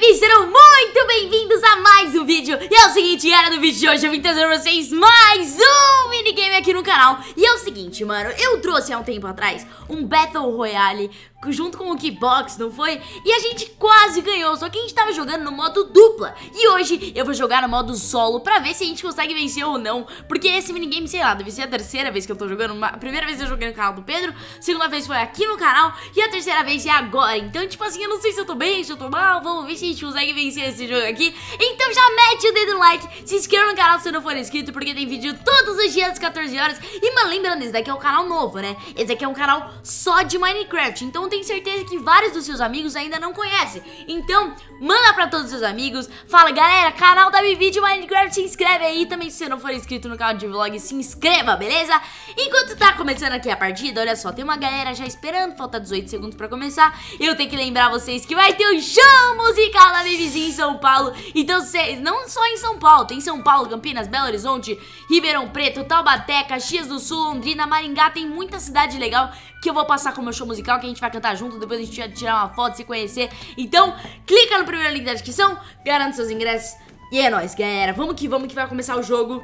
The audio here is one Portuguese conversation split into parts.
Baby, sejam muito Sejam bem-vindos a mais um vídeo E é o seguinte, galera, no vídeo de hoje eu vim trazer pra vocês mais um minigame aqui no canal E é o seguinte, mano, eu trouxe há um tempo atrás um Battle Royale junto com o Kickbox, não foi? E a gente quase ganhou, só que a gente tava jogando no modo dupla. E hoje eu vou jogar no modo solo pra ver se a gente consegue vencer ou não. Porque esse minigame, sei lá, deve ser a terceira vez que eu tô jogando. A primeira vez eu joguei no canal do Pedro, segunda vez foi aqui no canal e a terceira vez é agora. Então, tipo assim, eu não sei se eu tô bem, se eu tô mal, vamos ver se a gente consegue vencer esse jogo aqui. Então já mete o dedo no like, se inscreva no canal se não for inscrito, porque tem vídeo todos os dias às 14 horas. E mas lembrando, esse daqui é um canal novo, né? Esse aqui é um canal só de Minecraft, então tenho certeza que vários dos seus amigos ainda não conhecem. Então, manda pra todos os seus amigos, fala, galera, canal da Bibi de Minecraft, se inscreve aí. Também se você não for inscrito no canal de vlog, se inscreva, beleza? Enquanto tá começando aqui a partida, olha só, tem uma galera já esperando, falta 18 segundos pra começar. Eu tenho que lembrar vocês que vai ter o show musical da Bibizinha em São Paulo. Paulo. Então, cê, não só em São Paulo, tem São Paulo, Campinas, Belo Horizonte, Ribeirão Preto, Taubaté, Caxias do Sul, Londrina, Maringá, tem muita cidade legal que eu vou passar com o meu show musical, que a gente vai cantar junto, depois a gente vai tirar uma foto, se conhecer. Então, clica no primeiro link da descrição, garanta seus ingressos. E é nóis, galera. Vamos que vamos que vai começar o jogo.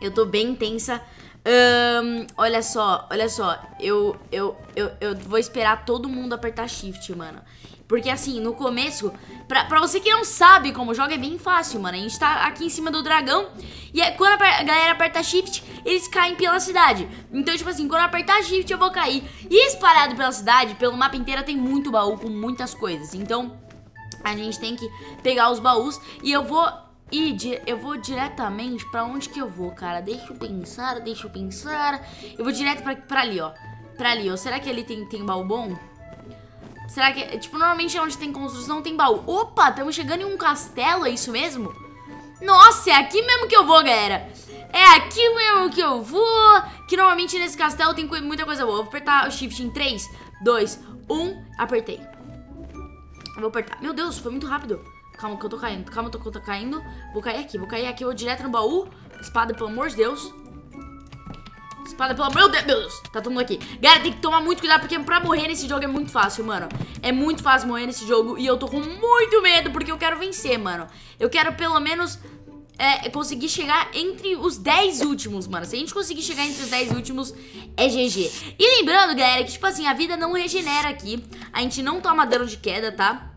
Eu tô bem intensa um, olha só, olha só. Eu, eu, eu, eu vou esperar todo mundo apertar shift, mano. Porque assim, no começo, pra, pra você que não sabe como joga, é bem fácil, mano. A gente tá aqui em cima do dragão e é, quando a, a galera aperta shift, eles caem pela cidade. Então, tipo assim, quando eu apertar shift, eu vou cair. E espalhado pela cidade, pelo mapa inteiro, tem muito baú com muitas coisas. Então, a gente tem que pegar os baús e eu vou e eu vou diretamente para onde que eu vou, cara? Deixa eu pensar, deixa eu pensar. Eu vou direto pra, pra ali, ó. Pra ali, ó. Será que ali tem, tem baú bom? Será que... Tipo, normalmente é onde tem construção tem baú. Opa, estamos chegando em um castelo, é isso mesmo? Nossa, é aqui mesmo que eu vou, galera. É aqui mesmo que eu vou. Que normalmente nesse castelo tem muita coisa boa. vou apertar o shift em 3, 2, 1. Apertei. vou apertar. Meu Deus, foi muito rápido. Calma que eu tô caindo, calma que eu tô caindo. Vou cair aqui, vou cair aqui, vou direto no baú. Espada, pelo amor de Deus. Espada, pelo amor de Deus. Tá todo mundo aqui. Galera, tem que tomar muito cuidado, porque pra morrer nesse jogo é muito fácil, mano. É muito fácil morrer nesse jogo e eu tô com muito medo, porque eu quero vencer, mano. Eu quero pelo menos é, conseguir chegar entre os 10 últimos, mano. Se a gente conseguir chegar entre os 10 últimos, é GG. E lembrando, galera, que, tipo assim, a vida não regenera aqui. A gente não toma dano de queda, tá?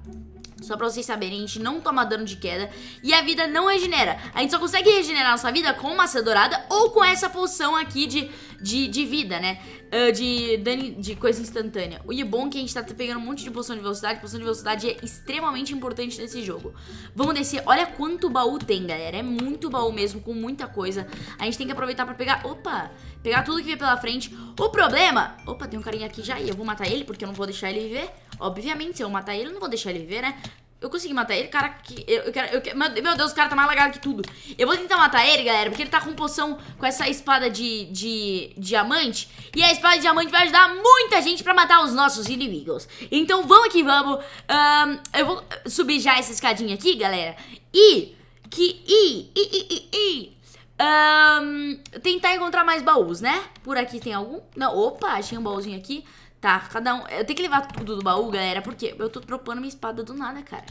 Só pra vocês saberem, a gente não toma dano de queda e a vida não regenera. A gente só consegue regenerar a nossa vida com maçã dourada ou com essa poção aqui de, de, de vida, né? Uh, de, dano, de coisa instantânea. O bom que a gente tá pegando um monte de poção de velocidade. Poção de velocidade é extremamente importante nesse jogo. Vamos descer. Olha quanto baú tem, galera. É muito baú mesmo, com muita coisa. A gente tem que aproveitar pra pegar... Opa! Pegar tudo que vem pela frente. O problema... Opa, tem um carinha aqui já e eu vou matar ele porque eu não vou deixar ele viver. Obviamente, se eu matar ele, eu não vou deixar ele viver, né? Eu consegui matar ele, cara, que eu, eu quero, eu quero, meu, Deus, o cara tá mais lagado que tudo Eu vou tentar matar ele, galera, porque ele tá com poção Com essa espada de, de, de diamante E a espada de diamante vai ajudar Muita gente pra matar os nossos inimigos Então vamos que vamos um, Eu vou subir já essa escadinha aqui, galera E, que, e, e, e, e, e um, tentar encontrar mais baús, né? Por aqui tem algum? Não, opa, achei um baúzinho aqui. Tá, cada um... Eu tenho que levar tudo do baú, galera, porque eu tô dropando minha espada do nada, cara.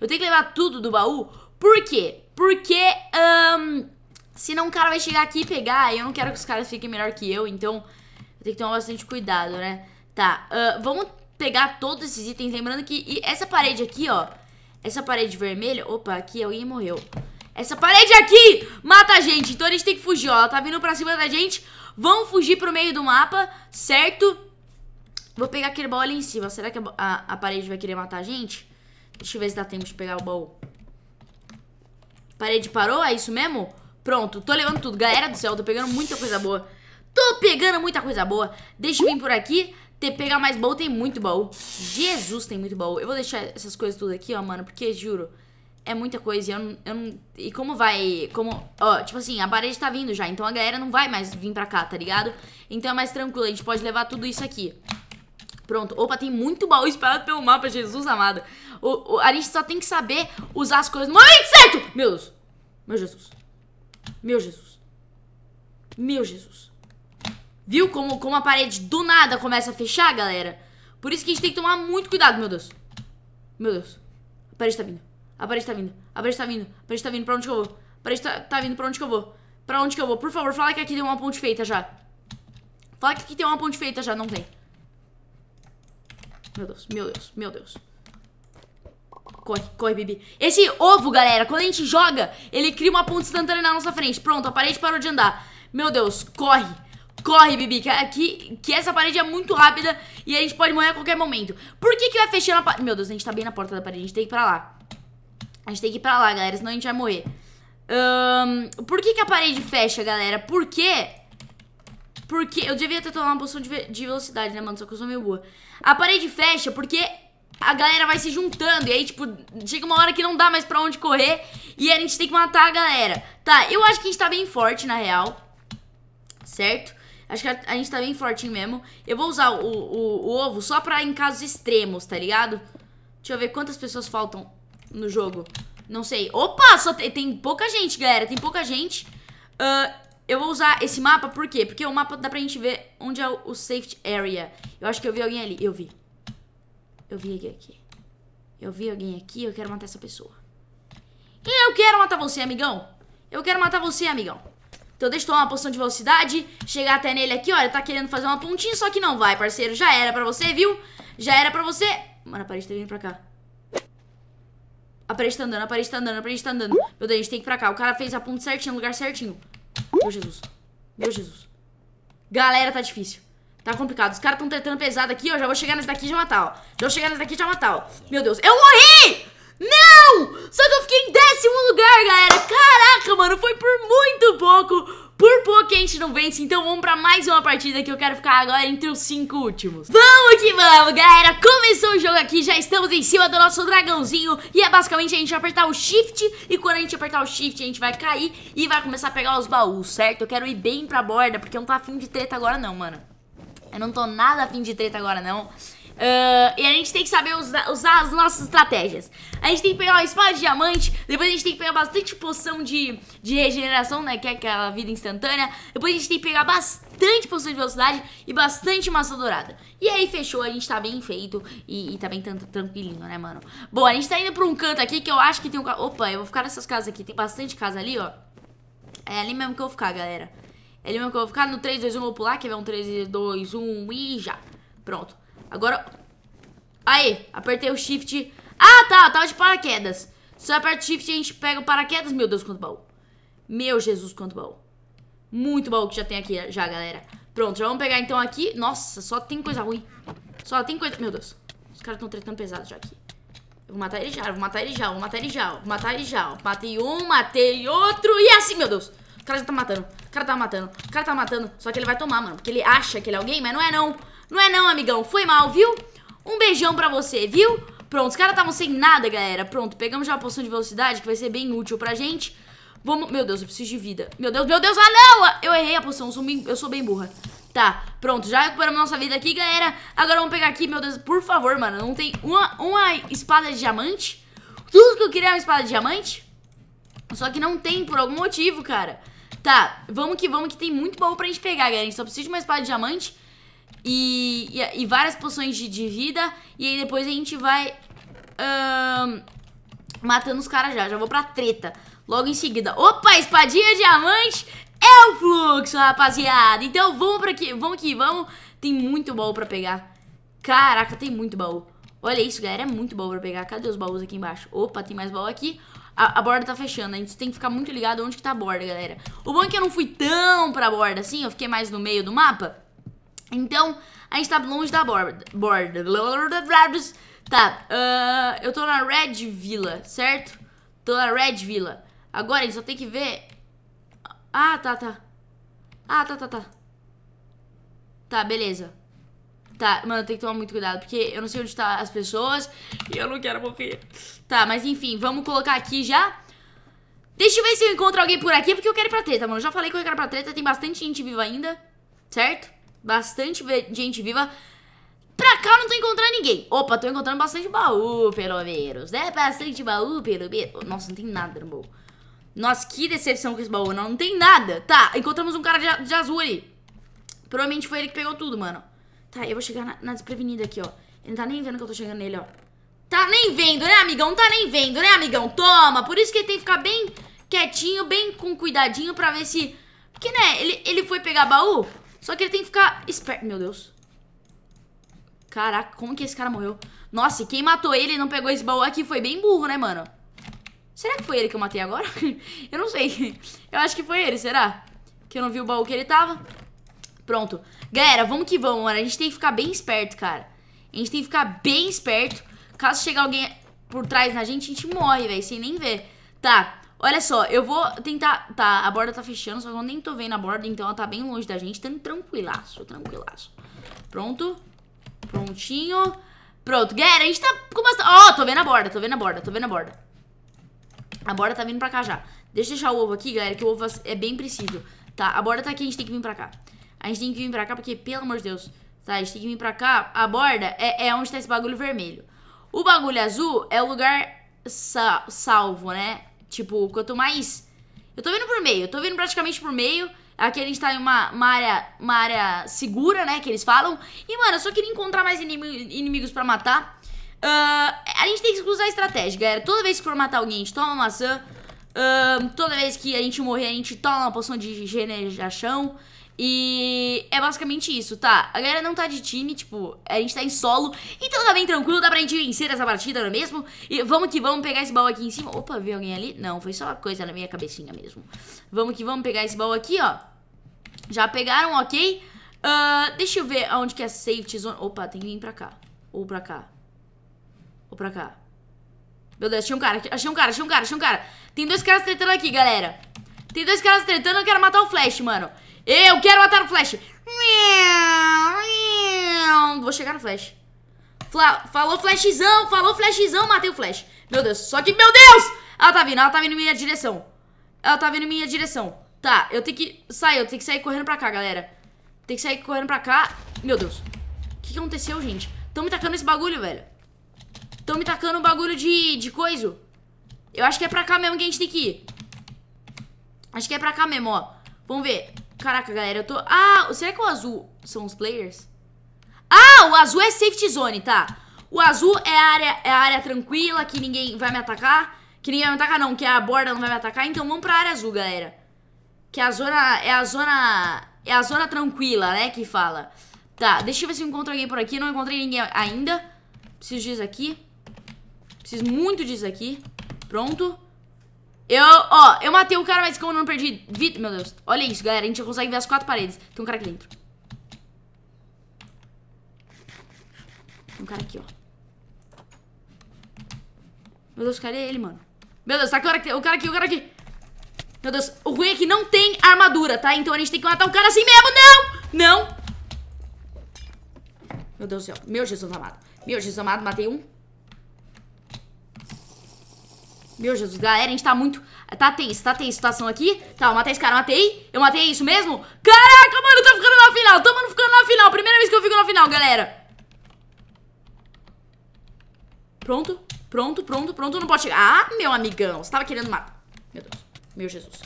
Eu tenho que levar tudo do baú, por quê? Porque, um, senão um cara vai chegar aqui e pegar, e eu não quero que os caras fiquem melhor que eu, então eu tenho que tomar bastante cuidado, né? Tá, uh, vamos pegar todos esses itens, lembrando que... essa parede aqui, ó, essa parede vermelha... Opa, aqui alguém morreu. Essa parede aqui mata a gente, então a gente tem que fugir, ó. Ela tá vindo pra cima da gente. Vão fugir pro meio do mapa, certo? Vou pegar aquele baú ali em cima. Será que a, a, a parede vai querer matar a gente? Deixa eu ver se dá tempo de pegar o baú. parede parou? É isso mesmo? Pronto, tô levando tudo. Galera do céu, tô pegando muita coisa boa. Tô pegando muita coisa boa. Deixa eu vir por aqui. Ter pegar mais baú, tem muito baú. Jesus, tem muito baú. Eu vou deixar essas coisas tudo aqui, ó, mano, porque juro é muita coisa e eu, não, eu não. E como vai. Como. Ó, tipo assim, a parede tá vindo já, então a galera não vai mais vir pra cá, tá ligado? Então é mais tranquilo, a gente pode levar tudo isso aqui. Pronto. Opa, tem muito baú espalhado pelo mapa, Jesus amado. O, o, a gente só tem que saber usar as coisas no momento certo! Meu Deus! Meu Jesus. Meu Jesus. Meu Jesus. Viu como, como a parede do nada começa a fechar, galera? Por isso que a gente tem que tomar muito cuidado, meu Deus. Meu Deus. A parede tá vindo. A ah, parede tá vindo. A ah, parede tá vindo. A parede tá vindo. Pra onde que eu vou? A parede tá, tá vindo. Pra onde que eu vou? Pra onde que eu vou? Por favor, fala que aqui tem uma ponte feita já. Fala que aqui tem uma ponte feita já. Não tem. Meu Deus, meu Deus, meu Deus. Corre, corre, bebê. Esse ovo, galera, quando a gente joga, ele cria uma ponte instantânea na nossa frente. Pronto, a parede parou de andar. Meu Deus, corre. Corre, Bibi, que, que, que, essa parede é muito rápida e a gente pode morrer a qualquer momento. Por que que vai fechando a parede? Meu Deus, a gente tá bem na porta da parede, a gente tem que ir pra lá. A gente tem que ir pra lá, galera, senão a gente vai morrer. Um, por que, que a parede fecha, galera? Por quê? Porque eu devia ter tomado uma poção de, ve de velocidade, né, mano? Só que eu sou meio boa. A parede fecha porque a galera vai se juntando. E aí, tipo, chega uma hora que não dá mais pra onde correr. E a gente tem que matar a galera. Tá, eu acho que a gente tá bem forte, na real. Certo? Acho que a, a gente tá bem fortinho mesmo. Eu vou usar o, o, o ovo só pra em casos extremos, tá ligado? Deixa eu ver quantas pessoas faltam no jogo. Não sei. Opa, só tem, tem pouca gente, galera. Tem pouca gente. Uh, eu vou usar esse mapa por quê? Porque o mapa dá pra gente ver onde é o, o safety area. Eu acho que eu vi alguém ali. Eu vi. Eu vi alguém aqui. Eu vi alguém aqui eu quero matar essa pessoa. eu quero matar você, amigão. Eu quero matar você, amigão. Então deixa eu tomar uma posição de velocidade, chegar até nele aqui, olha, tá querendo fazer uma pontinha, só que não vai, parceiro. Já era pra você, viu? Já era pra você. Mano, a parede tá vindo pra cá. A parede tá andando, a parede tá andando, a parede tá andando. Meu Deus, a gente tem que ir pra cá. O cara fez a ponta certinho, o lugar certinho. Meu Jesus. Meu Jesus. Galera, tá difícil. Tá complicado. Os caras tão tretando pesado aqui, ó. Já vou chegar nesse daqui e já matar, ó. Já vou chegar nesse daqui e já matar, ó. Meu Deus. Eu morri! Não! Só que eu fiquei em décimo lugar, galera. Caraca, mano. Foi por muito pouco. Por pouco a gente não vence, então vamos pra mais uma partida que eu quero ficar agora entre os cinco últimos. Vamos que vamos, galera! Começou o jogo aqui, já estamos em cima do nosso dragãozinho. E é basicamente a gente apertar o shift, e quando a gente apertar o shift a gente vai cair e vai começar a pegar os baús, certo? Eu quero ir bem pra borda, porque eu não tô afim de treta agora não, mano. Eu não tô nada afim de treta agora não. Uh, e a gente tem que saber usar, usar, as nossas estratégias. A gente tem que pegar uma espada de diamante, depois a gente tem que pegar bastante poção de, de regeneração, né? Que é aquela vida instantânea. Depois a gente tem que pegar bastante poção de velocidade e bastante massa dourada. E aí fechou, a gente tá bem feito e, e tá bem tranquilinho, né, mano? Bom, a gente tá indo pra um canto aqui que eu acho que tem um... Opa, eu vou ficar nessas casas aqui, tem bastante casa ali, ó. É ali mesmo que eu vou ficar, galera. É ali mesmo que eu vou ficar. No 3, 2, 1, eu vou pular, quer ver é um 3, 2, 1 e já. Pronto. Agora... Aí, apertei o shift. Ah, tá, tava de paraquedas. Se eu aperto shift, a gente pega o paraquedas. Meu Deus, quanto baú. Meu Jesus, quanto baú. Muito baú que já tem aqui, já, galera. Pronto, já vamos pegar então aqui. Nossa, só tem coisa ruim. Só tem coisa... Meu Deus. Os caras estão tretando pesado já aqui. Eu vou matar ele já, vou matar ele já, vou matar ele já, vou matar ele já. Matei um, matei outro. E é assim, meu Deus. O cara já tá matando. O cara tá matando. O cara tá matando. Só que ele vai tomar, mano. Porque ele acha que ele é alguém, mas não é não. Não é não, amigão. Foi mal, viu? Um beijão pra você, viu? Pronto, os caras estavam sem nada, galera. Pronto, pegamos já a poção de velocidade, que vai ser bem útil pra gente. Vamos... Meu Deus, eu preciso de vida. Meu Deus, meu Deus, ah não! Eu errei a poção, eu sou bem, eu sou bem burra. Tá, pronto, já recuperamos nossa vida aqui, galera. Agora vamos pegar aqui, meu Deus, por favor, mano. Não tem uma, uma espada de diamante? Tudo que eu queria é uma espada de diamante? Só que não tem, por algum motivo, cara. Tá, vamos que vamos, que tem muito baú pra gente pegar, galera. A gente só precisa de uma espada de diamante e, e, e várias poções de, de, vida. E aí depois a gente vai um, matando os caras já. Já vou pra treta. Logo em seguida. Opa, espadinha diamante é o fluxo, rapaziada. Então vamos pra aqui, vamos aqui, vamos. Tem muito baú pra pegar. Caraca, tem muito baú. Olha isso, galera, é muito baú pra pegar. Cadê os baús aqui embaixo? Opa, tem mais baú aqui. A, a, borda tá fechando, a gente tem que ficar muito ligado onde que tá a borda, galera. O bom é que eu não fui tão pra borda assim, eu fiquei mais no meio do mapa. Então, a gente tá longe da borda. borda. Tá, uh, eu tô na Red Villa, certo? Tô na Red Villa. Agora gente só tem que ver... Ah, tá, tá. Ah, tá, tá, tá. Tá, beleza. Tá, mano, tem que tomar muito cuidado, porque eu não sei onde tá as pessoas e eu não quero morrer. Tá, mas enfim, vamos colocar aqui já. Deixa eu ver se eu encontro alguém por aqui, porque eu quero ir pra treta, mano. Eu já falei que eu quero ir pra treta, tem bastante gente viva ainda, certo? bastante gente viva. Pra cá eu não tô encontrando ninguém. Opa, tô encontrando bastante baú, pelo menos. Né? Bastante baú, pelo menos. Nossa, não tem nada no baú. Nossa, que decepção com esse baú. Não, não tem nada. Tá, encontramos um cara de, de azul ali. Provavelmente foi ele que pegou tudo, mano. Tá, eu vou chegar na, na desprevenida aqui, ó. Ele não tá nem vendo que eu tô chegando nele, ó. Tá nem vendo, né, amigão? Tá nem vendo, né, amigão? Toma! Por isso que ele tem que ficar bem quietinho, bem com cuidadinho pra ver se... Porque, né, ele, ele foi pegar baú, só que ele tem que ficar esperto. Meu Deus. Caraca, como que esse cara morreu? Nossa, e quem matou ele e não pegou esse baú aqui foi bem burro, né, mano? Será que foi ele que eu matei agora? eu não sei. Eu acho que foi ele, será? Que eu não vi o baú que ele tava. Pronto. Galera, vamos que vamos, mano. A gente tem que ficar bem esperto, cara. A gente tem que ficar bem esperto. Caso chegue alguém por trás na gente, a gente morre, velho, sem nem ver. Tá, Olha só, eu vou tentar... Tá, a borda tá fechando, só que eu nem tô vendo a borda, então ela tá bem longe da gente. Tá tranquilaço, tranquilaço. Pronto. Prontinho. Pronto, galera, a gente tá com bastante... Ó, oh, tô vendo a borda, tô vendo a borda, tô vendo a borda. A borda tá vindo pra cá já. Deixa eu deixar o ovo aqui, galera, que o ovo é bem preciso. Tá, a borda tá aqui, a gente tem que vir pra cá. A gente tem que vir pra cá porque, pelo amor de Deus, tá? A gente tem que vir pra cá. A borda é, é onde tá esse bagulho vermelho. O bagulho azul é o lugar sa salvo, né? Tipo, quanto mais. Eu tô vindo por meio, eu tô vindo praticamente por meio. Aqui é a gente tá em uma, uma, área, uma área segura, né? Que eles falam. E, mano, eu só queria encontrar mais inimigo, inimigos pra matar. Uh, a gente tem que usar a estratégia, galera. Toda vez que for matar alguém, a gente toma uma maçã. Uh, toda vez que a gente morrer, a gente toma uma poção de regeneração. E é basicamente isso, tá? A galera não tá de time, tipo, a gente tá em solo. Então tá bem tranquilo, dá pra gente vencer essa partida, não é mesmo? E vamos que vamos pegar esse baú aqui em cima. Opa, viu alguém ali? Não, foi só uma coisa na minha cabecinha mesmo. Vamos que vamos pegar esse baú aqui, ó. Já pegaram, ok? Uh, deixa eu ver aonde que é safety zone. Opa, tem que vir pra cá. Ou pra cá. Ou pra cá. Meu Deus, achei um cara, achei ah, um cara, achei um cara, achei um cara. Tem dois caras tretando aqui, galera. Tem dois caras tretando, eu quero matar o Flash, mano. Eu quero matar o Flash. Vou chegar no Flash. Fla falou Flashzão, falou Flashzão, matei o Flash. Meu Deus, só que, meu Deus! Ela tá vindo, ela tá vindo em minha direção. Ela tá vindo em minha direção. Tá, eu tenho que sair, eu tenho que sair correndo pra cá, galera. Tem que sair correndo pra cá. Meu Deus. O que, que aconteceu, gente? Tão me tacando esse bagulho, velho. Tão me tacando um bagulho de, de coisa. Eu acho que é pra cá mesmo que a gente tem que ir. Acho que é pra cá mesmo, ó. Vamos ver. Caraca, galera, eu tô... Ah, será que o azul são os players? Ah, o azul é safety zone, tá. O azul é a área, é área tranquila, que ninguém vai me atacar. Que ninguém vai me atacar, não. Que a borda não vai me atacar. Então vamos pra área azul, galera. Que é a zona... É a zona... É a zona tranquila, né, que fala. Tá, deixa eu ver se eu encontro alguém por aqui. Não encontrei ninguém ainda. Preciso disso aqui. Preciso muito disso aqui. Pronto. Eu, ó, eu matei o cara, mas como eu não perdi vida... Meu Deus, olha isso, galera. A gente consegue ver as quatro paredes. Tem um cara aqui dentro. Tem um cara aqui, ó. Meu Deus, cadê ele, mano? Meu Deus, tá aqui o cara aqui, o cara aqui, o cara aqui. Meu Deus, o ruim é que não tem armadura, tá? Então a gente tem que matar o cara assim mesmo, não! Não! Meu Deus do céu, meu Jesus amado. Meu Jesus amado, matei um. Meu Jesus, galera, a gente tá muito... Tá tenso, tá tenso a situação aqui. Tá, eu matei esse cara, matei. Eu matei isso mesmo. Caraca, mano, eu tô ficando na final. Tô, mano, ficando na final. Primeira vez que eu fico na final, galera. Pronto, pronto, pronto, pronto. Não pode chegar. Ah, meu amigão. Você tava querendo matar. Meu Deus. Meu Jesus.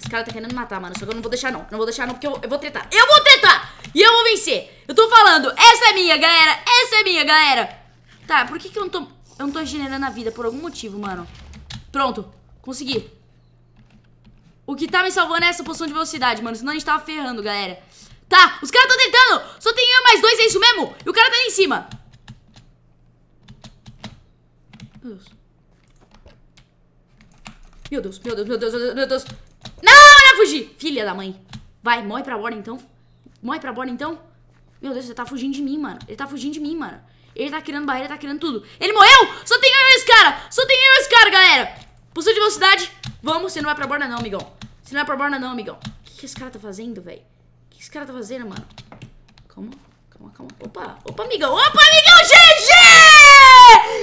Esse cara tá querendo me matar, mano. Só que eu não vou deixar, não. Não vou deixar, não, porque eu, eu vou tretar. Eu vou tretar! E eu vou vencer! Eu tô falando, essa é minha, galera! Essa é minha, galera! Tá, por que, que eu não tô. Eu não tô regenerando a vida por algum motivo, mano. Pronto, consegui. O que tá me salvando é essa poção de velocidade, mano. Senão a gente tava ferrando, galera. Tá, os caras tão tentando! Só tem eu mais dois, é isso mesmo? E o cara tá ali em cima. Meu Deus. Meu Deus, meu Deus, meu Deus, meu Deus, Não, Deus. Não, não fugir! Filha da mãe. Vai, morre pra borda então. Morre pra borda então. Meu Deus, ele tá fugindo de mim, mano. Ele tá fugindo de mim, mano. Ele tá criando barreira, tá criando tudo. Ele morreu! Só tem eu esse cara! Só tem eu esse cara, galera! Pulsão de velocidade. Vamos, você não vai pra borda não, amigão. Você não vai pra borda não, amigão. O que, que esse cara tá fazendo, velho? O que esse cara tá fazendo, mano? Calma, calma, calma. Opa, opa, amigão. Opa, amigão, GG!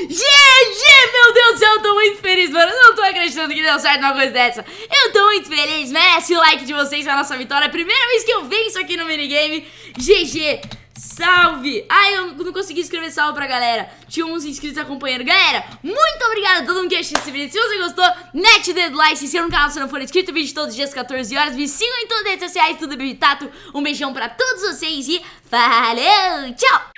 GG, meu Deus do céu, eu tô muito feliz, mano. Eu não tô acreditando que deu certo uma coisa dessa. Eu tô muito feliz, merece o like de vocês a nossa vitória. É primeira vez que eu venço aqui no minigame. GG. Salve! Ai, eu não consegui escrever salve pra galera. Tinha uns inscritos acompanhando. Galera, muito obrigada a todo mundo que assistiu esse vídeo. Se você gostou, mete o dedo se inscreva no canal se não for inscrito. Vídeo todos os dias, 14 horas. Me sigam em todas as redes sociais, tudo bem, Tato. Um beijão pra todos vocês e valeu! Tchau!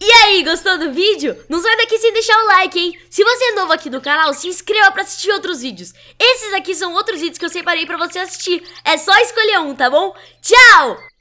E aí, gostou do vídeo? Não sai daqui sem deixar o like, hein? Se você é novo aqui no canal, se inscreva pra assistir outros vídeos. Esses aqui são outros vídeos que eu separei pra você assistir. É só escolher um, tá bom? Tchau!